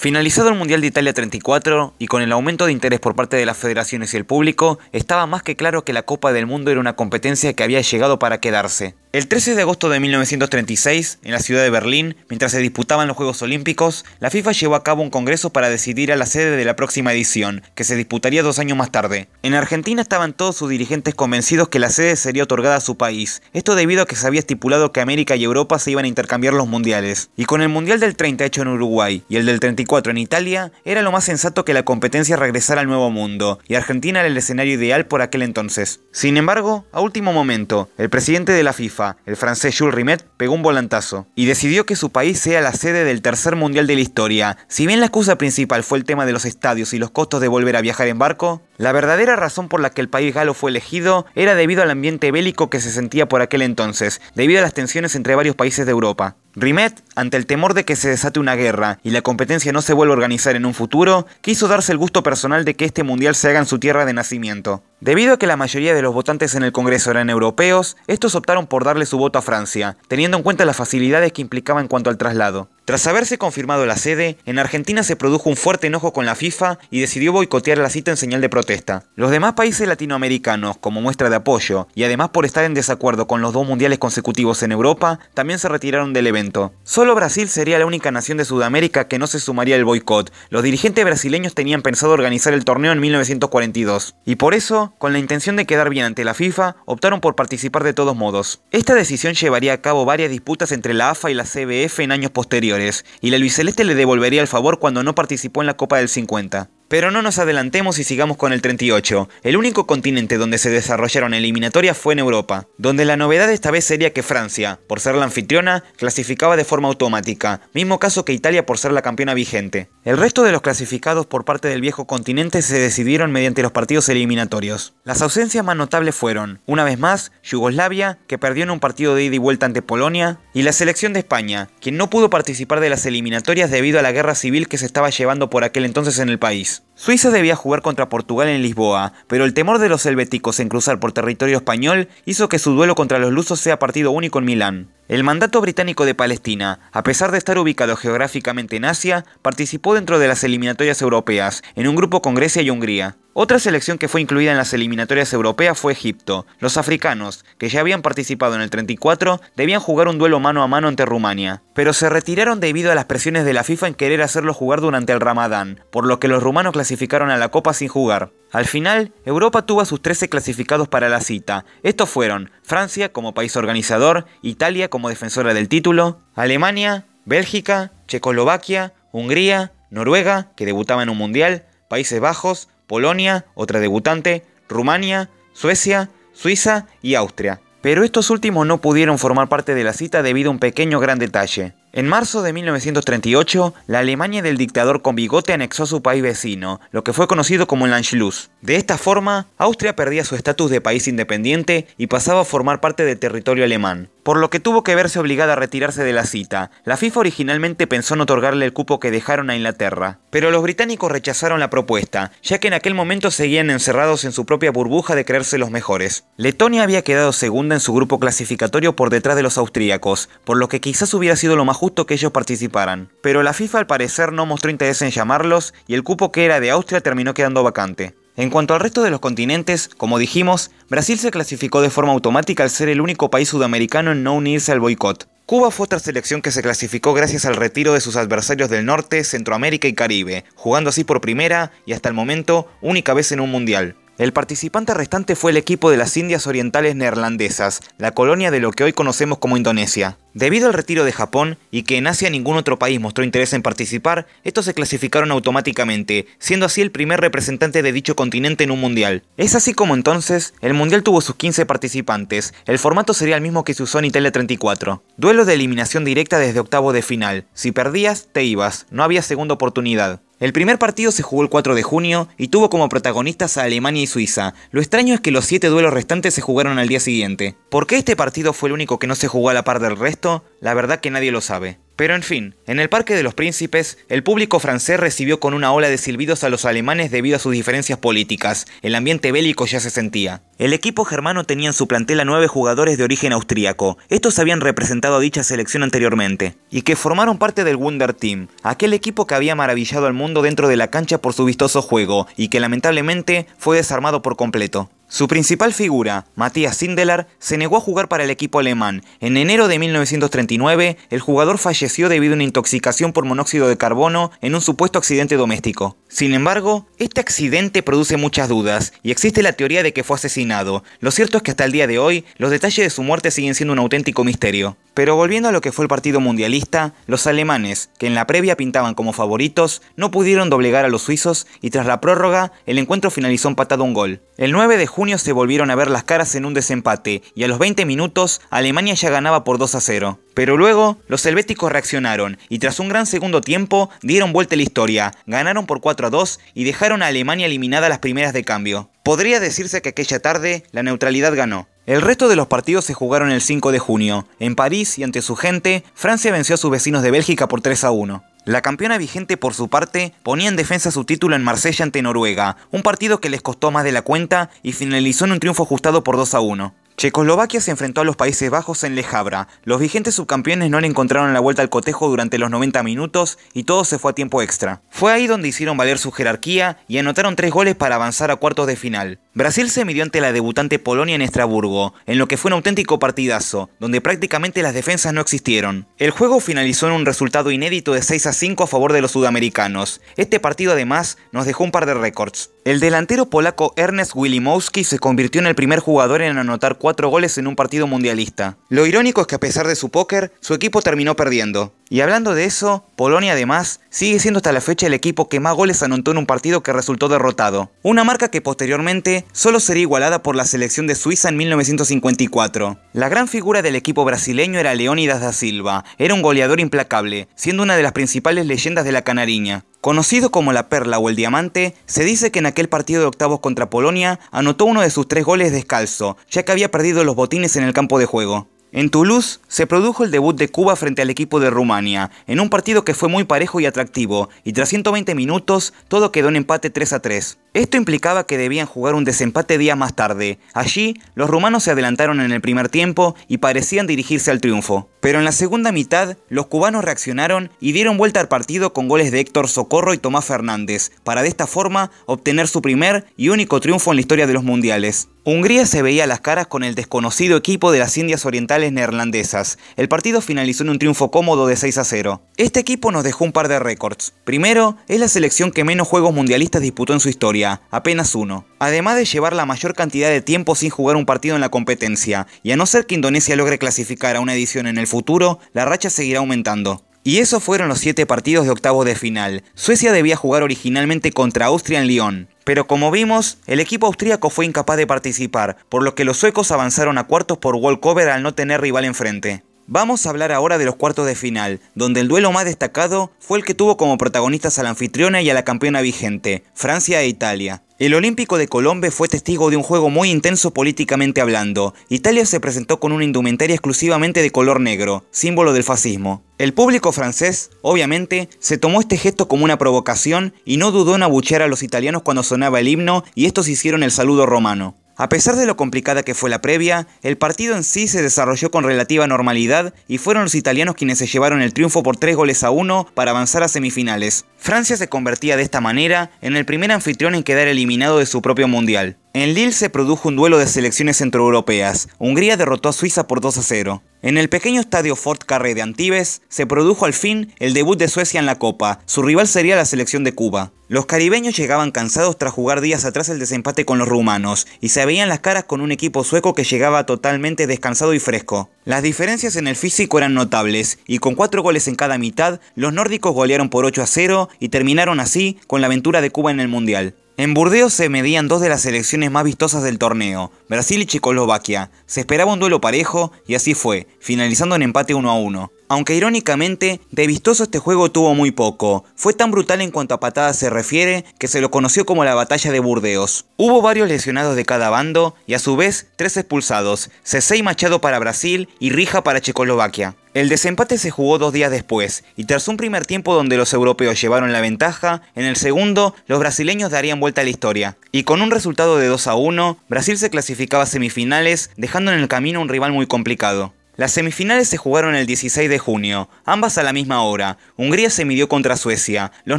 Finalizado el Mundial de Italia 34 y con el aumento de interés por parte de las federaciones y el público, estaba más que claro que la Copa del Mundo era una competencia que había llegado para quedarse. El 13 de agosto de 1936, en la ciudad de Berlín, mientras se disputaban los Juegos Olímpicos, la FIFA llevó a cabo un congreso para decidir a la sede de la próxima edición, que se disputaría dos años más tarde. En Argentina estaban todos sus dirigentes convencidos que la sede sería otorgada a su país, esto debido a que se había estipulado que América y Europa se iban a intercambiar los mundiales. Y con el Mundial del 38 en Uruguay y el del 34 en Italia, era lo más sensato que la competencia regresara al Nuevo Mundo, y Argentina era el escenario ideal por aquel entonces. Sin embargo, a último momento, el presidente de la FIFA, el francés Jules Rimet, pegó un volantazo, y decidió que su país sea la sede del tercer Mundial de la historia. Si bien la excusa principal fue el tema de los estadios y los costos de volver a viajar en barco, la verdadera razón por la que el país galo fue elegido era debido al ambiente bélico que se sentía por aquel entonces, debido a las tensiones entre varios países de Europa. Rimet, ante el temor de que se desate una guerra y la competencia no se vuelva a organizar en un futuro, quiso darse el gusto personal de que este mundial se haga en su tierra de nacimiento. Debido a que la mayoría de los votantes en el Congreso eran europeos, estos optaron por darle su voto a Francia, teniendo en cuenta las facilidades que implicaba en cuanto al traslado. Tras haberse confirmado la sede, en Argentina se produjo un fuerte enojo con la FIFA y decidió boicotear la cita en señal de protesta. Los demás países latinoamericanos, como muestra de apoyo, y además por estar en desacuerdo con los dos mundiales consecutivos en Europa, también se retiraron del evento. Solo Brasil sería la única nación de Sudamérica que no se sumaría al boicot. Los dirigentes brasileños tenían pensado organizar el torneo en 1942, y por eso, con la intención de quedar bien ante la FIFA, optaron por participar de todos modos. Esta decisión llevaría a cabo varias disputas entre la AFA y la CBF en años posteriores y la Celeste le devolvería el favor cuando no participó en la Copa del 50. Pero no nos adelantemos y sigamos con el 38. El único continente donde se desarrollaron eliminatorias fue en Europa, donde la novedad esta vez sería que Francia, por ser la anfitriona, clasificaba de forma automática, mismo caso que Italia por ser la campeona vigente. El resto de los clasificados por parte del viejo continente se decidieron mediante los partidos eliminatorios. Las ausencias más notables fueron, una vez más, Yugoslavia, que perdió en un partido de ida y vuelta ante Polonia, y la selección de España, quien no pudo participar de las eliminatorias debido a la guerra civil que se estaba llevando por aquel entonces en el país. Thanks. Suiza debía jugar contra Portugal en Lisboa, pero el temor de los helvéticos en cruzar por territorio español hizo que su duelo contra los lusos sea partido único en Milán. El mandato británico de Palestina, a pesar de estar ubicado geográficamente en Asia, participó dentro de las eliminatorias europeas, en un grupo con Grecia y Hungría. Otra selección que fue incluida en las eliminatorias europeas fue Egipto. Los africanos, que ya habían participado en el 34, debían jugar un duelo mano a mano ante Rumania, pero se retiraron debido a las presiones de la FIFA en querer hacerlo jugar durante el Ramadán, por lo que los rumanos clasificaron clasificaron a la Copa sin jugar. Al final, Europa tuvo a sus 13 clasificados para la cita. Estos fueron Francia como país organizador, Italia como defensora del título, Alemania, Bélgica, Checoslovaquia, Hungría, Noruega, que debutaba en un mundial, Países Bajos, Polonia, otra debutante, Rumania, Suecia, Suiza y Austria. Pero estos últimos no pudieron formar parte de la cita debido a un pequeño gran detalle. En marzo de 1938, la Alemania del dictador con bigote anexó a su país vecino, lo que fue conocido como el Anschluss. De esta forma, Austria perdía su estatus de país independiente y pasaba a formar parte del territorio alemán, por lo que tuvo que verse obligada a retirarse de la cita. La FIFA originalmente pensó en otorgarle el cupo que dejaron a Inglaterra, pero los británicos rechazaron la propuesta, ya que en aquel momento seguían encerrados en su propia burbuja de creerse los mejores. Letonia había quedado segunda en su grupo clasificatorio por detrás de los austríacos, por lo que quizás hubiera sido lo más justo que ellos participaran. Pero la FIFA al parecer no mostró interés en llamarlos y el cupo que era de Austria terminó quedando vacante. En cuanto al resto de los continentes, como dijimos, Brasil se clasificó de forma automática al ser el único país sudamericano en no unirse al boicot. Cuba fue otra selección que se clasificó gracias al retiro de sus adversarios del norte, Centroamérica y Caribe, jugando así por primera y hasta el momento única vez en un mundial. El participante restante fue el equipo de las Indias Orientales Neerlandesas, la colonia de lo que hoy conocemos como Indonesia. Debido al retiro de Japón y que en Asia ningún otro país mostró interés en participar, estos se clasificaron automáticamente, siendo así el primer representante de dicho continente en un mundial. Es así como entonces, el mundial tuvo sus 15 participantes, el formato sería el mismo que se usó en Italia 34. Duelo de eliminación directa desde octavo de final, si perdías, te ibas, no había segunda oportunidad. El primer partido se jugó el 4 de junio y tuvo como protagonistas a Alemania y Suiza. Lo extraño es que los 7 duelos restantes se jugaron al día siguiente. ¿Por qué este partido fue el único que no se jugó a la par del resto? La verdad que nadie lo sabe. Pero en fin, en el Parque de los Príncipes, el público francés recibió con una ola de silbidos a los alemanes debido a sus diferencias políticas. El ambiente bélico ya se sentía. El equipo germano tenía en su plantela nueve jugadores de origen austríaco. Estos habían representado a dicha selección anteriormente. Y que formaron parte del Wonder Team, aquel equipo que había maravillado al mundo dentro de la cancha por su vistoso juego, y que lamentablemente fue desarmado por completo. Su principal figura, Matthias Sindelar, se negó a jugar para el equipo alemán. En enero de 1939, el jugador falleció debido a una intoxicación por monóxido de carbono en un supuesto accidente doméstico. Sin embargo, este accidente produce muchas dudas y existe la teoría de que fue asesinado. Lo cierto es que hasta el día de hoy, los detalles de su muerte siguen siendo un auténtico misterio. Pero volviendo a lo que fue el partido mundialista, los alemanes, que en la previa pintaban como favoritos, no pudieron doblegar a los suizos y tras la prórroga, el encuentro finalizó empatado un gol. El 9 de junio se volvieron a ver las caras en un desempate y a los 20 minutos, Alemania ya ganaba por 2 a 0. Pero luego, los helvéticos reaccionaron y tras un gran segundo tiempo dieron vuelta la historia, ganaron por 4 a 2 y dejaron a Alemania eliminada las primeras de cambio. Podría decirse que aquella tarde la neutralidad ganó. El resto de los partidos se jugaron el 5 de junio. En París y ante su gente, Francia venció a sus vecinos de Bélgica por 3 a 1. La campeona vigente por su parte ponía en defensa su título en Marsella ante Noruega, un partido que les costó más de la cuenta y finalizó en un triunfo ajustado por 2 a 1. Checoslovaquia se enfrentó a los Países Bajos en Lejabra. Los vigentes subcampeones no le encontraron la vuelta al cotejo durante los 90 minutos y todo se fue a tiempo extra. Fue ahí donde hicieron valer su jerarquía y anotaron tres goles para avanzar a cuartos de final. Brasil se midió ante la debutante Polonia en Estrasburgo, en lo que fue un auténtico partidazo, donde prácticamente las defensas no existieron. El juego finalizó en un resultado inédito de 6 a 5 a favor de los sudamericanos. Este partido además nos dejó un par de récords. El delantero polaco Ernest Wilimowski se convirtió en el primer jugador en anotar 4 goles en un partido mundialista. Lo irónico es que a pesar de su póker, su equipo terminó perdiendo. Y hablando de eso, Polonia además sigue siendo hasta la fecha el equipo que más goles anotó en un partido que resultó derrotado. Una marca que posteriormente solo sería igualada por la selección de Suiza en 1954. La gran figura del equipo brasileño era Leónidas da Silva, era un goleador implacable, siendo una de las principales leyendas de la canariña. Conocido como la perla o el diamante, se dice que en aquel partido de octavos contra Polonia anotó uno de sus tres goles descalzo, ya que había perdido los botines en el campo de juego. En Toulouse se produjo el debut de Cuba frente al equipo de Rumania, en un partido que fue muy parejo y atractivo, y tras 120 minutos todo quedó en empate 3 a 3. Esto implicaba que debían jugar un desempate día más tarde. Allí, los rumanos se adelantaron en el primer tiempo y parecían dirigirse al triunfo. Pero en la segunda mitad, los cubanos reaccionaron y dieron vuelta al partido con goles de Héctor Socorro y Tomás Fernández, para de esta forma obtener su primer y único triunfo en la historia de los mundiales. Hungría se veía a las caras con el desconocido equipo de las Indias Orientales neerlandesas. El partido finalizó en un triunfo cómodo de 6 a 0. Este equipo nos dejó un par de récords. Primero, es la selección que menos juegos mundialistas disputó en su historia, apenas uno. Además de llevar la mayor cantidad de tiempo sin jugar un partido en la competencia, y a no ser que Indonesia logre clasificar a una edición en el futuro, la racha seguirá aumentando. Y esos fueron los 7 partidos de octavos de final. Suecia debía jugar originalmente contra Austria en Lyon. Pero como vimos, el equipo austríaco fue incapaz de participar, por lo que los suecos avanzaron a cuartos por walkover al no tener rival enfrente. Vamos a hablar ahora de los cuartos de final, donde el duelo más destacado fue el que tuvo como protagonistas a la anfitriona y a la campeona vigente, Francia e Italia. El Olímpico de Colombia fue testigo de un juego muy intenso políticamente hablando. Italia se presentó con una indumentaria exclusivamente de color negro, símbolo del fascismo. El público francés, obviamente, se tomó este gesto como una provocación y no dudó en abuchear a los italianos cuando sonaba el himno y estos hicieron el saludo romano. A pesar de lo complicada que fue la previa, el partido en sí se desarrolló con relativa normalidad y fueron los italianos quienes se llevaron el triunfo por 3 goles a 1 para avanzar a semifinales. Francia se convertía de esta manera en el primer anfitrión en quedar eliminado de su propio mundial. En Lille se produjo un duelo de selecciones centroeuropeas. Hungría derrotó a Suiza por 2 a 0. En el pequeño estadio Fort Carré de Antibes se produjo al fin el debut de Suecia en la Copa. Su rival sería la selección de Cuba. Los caribeños llegaban cansados tras jugar días atrás el desempate con los rumanos y se veían las caras con un equipo sueco que llegaba totalmente descansado y fresco. Las diferencias en el físico eran notables y con cuatro goles en cada mitad, los nórdicos golearon por 8 a 0 y terminaron así con la aventura de Cuba en el Mundial. En Burdeos se medían dos de las selecciones más vistosas del torneo, Brasil y Checoslovaquia. Se esperaba un duelo parejo y así fue, finalizando en empate 1 a 1. Aunque irónicamente, de vistoso este juego tuvo muy poco. Fue tan brutal en cuanto a patadas se refiere que se lo conoció como la batalla de Burdeos. Hubo varios lesionados de cada bando y a su vez tres expulsados, Cesei Machado para Brasil y Rija para Checoslovaquia. El desempate se jugó dos días después, y tras un primer tiempo donde los europeos llevaron la ventaja, en el segundo los brasileños darían vuelta a la historia. Y con un resultado de 2 a 1, Brasil se clasificaba a semifinales, dejando en el camino un rival muy complicado. Las semifinales se jugaron el 16 de junio, ambas a la misma hora. Hungría se midió contra Suecia. Los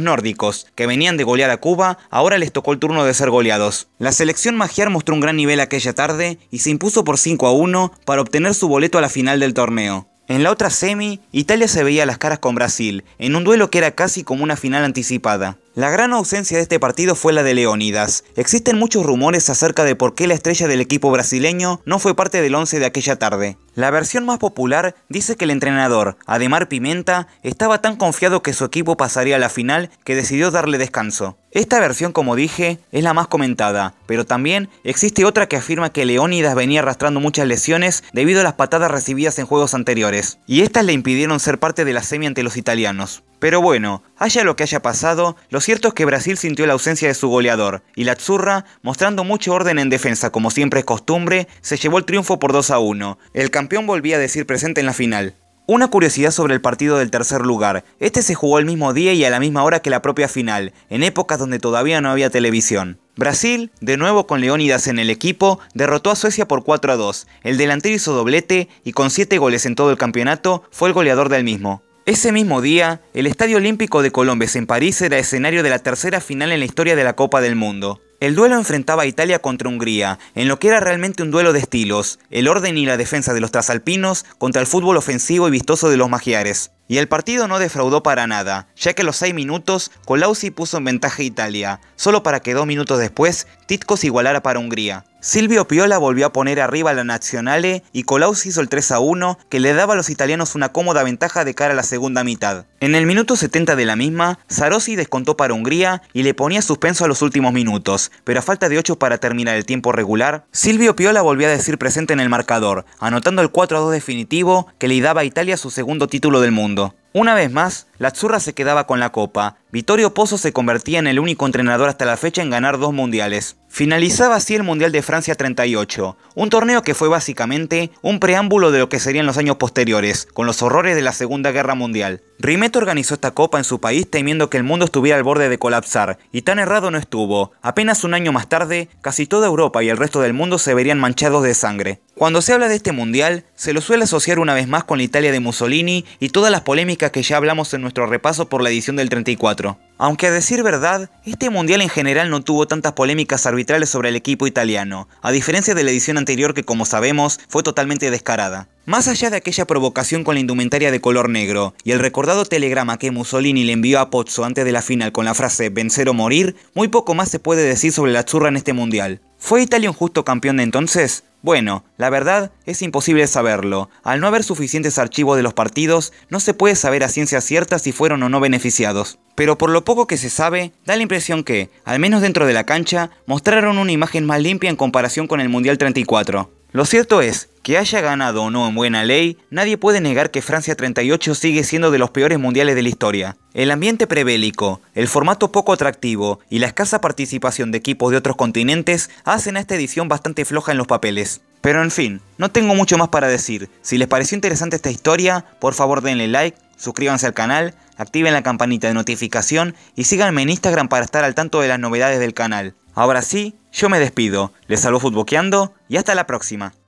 nórdicos, que venían de golear a Cuba, ahora les tocó el turno de ser goleados. La selección magiar mostró un gran nivel aquella tarde y se impuso por 5 a 1 para obtener su boleto a la final del torneo. En la otra semi, Italia se veía las caras con Brasil, en un duelo que era casi como una final anticipada. La gran ausencia de este partido fue la de Leónidas. Existen muchos rumores acerca de por qué la estrella del equipo brasileño no fue parte del 11 de aquella tarde. La versión más popular dice que el entrenador, Ademar Pimenta, estaba tan confiado que su equipo pasaría a la final que decidió darle descanso. Esta versión, como dije, es la más comentada, pero también existe otra que afirma que Leónidas venía arrastrando muchas lesiones debido a las patadas recibidas en juegos anteriores, y estas le impidieron ser parte de la semi ante los italianos. Pero bueno, haya lo que haya pasado, lo cierto es que Brasil sintió la ausencia de su goleador, y la zurra, mostrando mucho orden en defensa como siempre es costumbre, se llevó el triunfo por 2 a 1. El campeón volvía a decir presente en la final. Una curiosidad sobre el partido del tercer lugar. Este se jugó el mismo día y a la misma hora que la propia final, en épocas donde todavía no había televisión. Brasil, de nuevo con Leónidas en el equipo, derrotó a Suecia por 4 a 2. El delantero hizo doblete y con 7 goles en todo el campeonato fue el goleador del mismo. Ese mismo día, el Estadio Olímpico de Colombes en París era escenario de la tercera final en la historia de la Copa del Mundo. El duelo enfrentaba a Italia contra Hungría, en lo que era realmente un duelo de estilos, el orden y la defensa de los trasalpinos contra el fútbol ofensivo y vistoso de los magiares. Y el partido no defraudó para nada, ya que a los 6 minutos colosi puso en ventaja a Italia, solo para que dos minutos después se igualara para Hungría. Silvio Piola volvió a poner arriba a la Nazionale y Colaus hizo el 3 a 1 que le daba a los italianos una cómoda ventaja de cara a la segunda mitad. En el minuto 70 de la misma, Sarosi descontó para Hungría y le ponía suspenso a los últimos minutos, pero a falta de 8 para terminar el tiempo regular, Silvio Piola volvió a decir presente en el marcador, anotando el 4 a 2 definitivo que le daba a Italia su segundo título del mundo. Una vez más, la Zurra se quedaba con la copa. Vittorio Pozzo se convertía en el único entrenador hasta la fecha en ganar dos mundiales. Finalizaba así el Mundial de Francia 38, un torneo que fue básicamente un preámbulo de lo que serían los años posteriores, con los horrores de la Segunda Guerra Mundial. Rimet organizó esta copa en su país temiendo que el mundo estuviera al borde de colapsar, y tan errado no estuvo. Apenas un año más tarde, casi toda Europa y el resto del mundo se verían manchados de sangre. Cuando se habla de este mundial, se lo suele asociar una vez más con la Italia de Mussolini y todas las polémicas que ya hablamos en nuestro nuestro repaso por la edición del 34. Aunque a decir verdad, este mundial en general no tuvo tantas polémicas arbitrales sobre el equipo italiano, a diferencia de la edición anterior que como sabemos fue totalmente descarada. Más allá de aquella provocación con la indumentaria de color negro y el recordado telegrama que Mussolini le envió a Pozzo antes de la final con la frase vencer o morir, muy poco más se puede decir sobre la churra en este mundial. ¿Fue Italia un justo campeón de entonces? Bueno, la verdad es imposible saberlo. Al no haber suficientes archivos de los partidos, no se puede saber a ciencia cierta si fueron o no beneficiados. Pero por lo poco que se sabe, da la impresión que, al menos dentro de la cancha, mostraron una imagen más limpia en comparación con el Mundial 34. Lo cierto es que haya ganado o no en buena ley, nadie puede negar que Francia 38 sigue siendo de los peores mundiales de la historia. El ambiente prebélico, el formato poco atractivo y la escasa participación de equipos de otros continentes hacen a esta edición bastante floja en los papeles. Pero en fin, no tengo mucho más para decir. Si les pareció interesante esta historia, por favor denle like, suscríbanse al canal, activen la campanita de notificación y síganme en Instagram para estar al tanto de las novedades del canal. Ahora sí, yo me despido, les saludo futboqueando y hasta la próxima.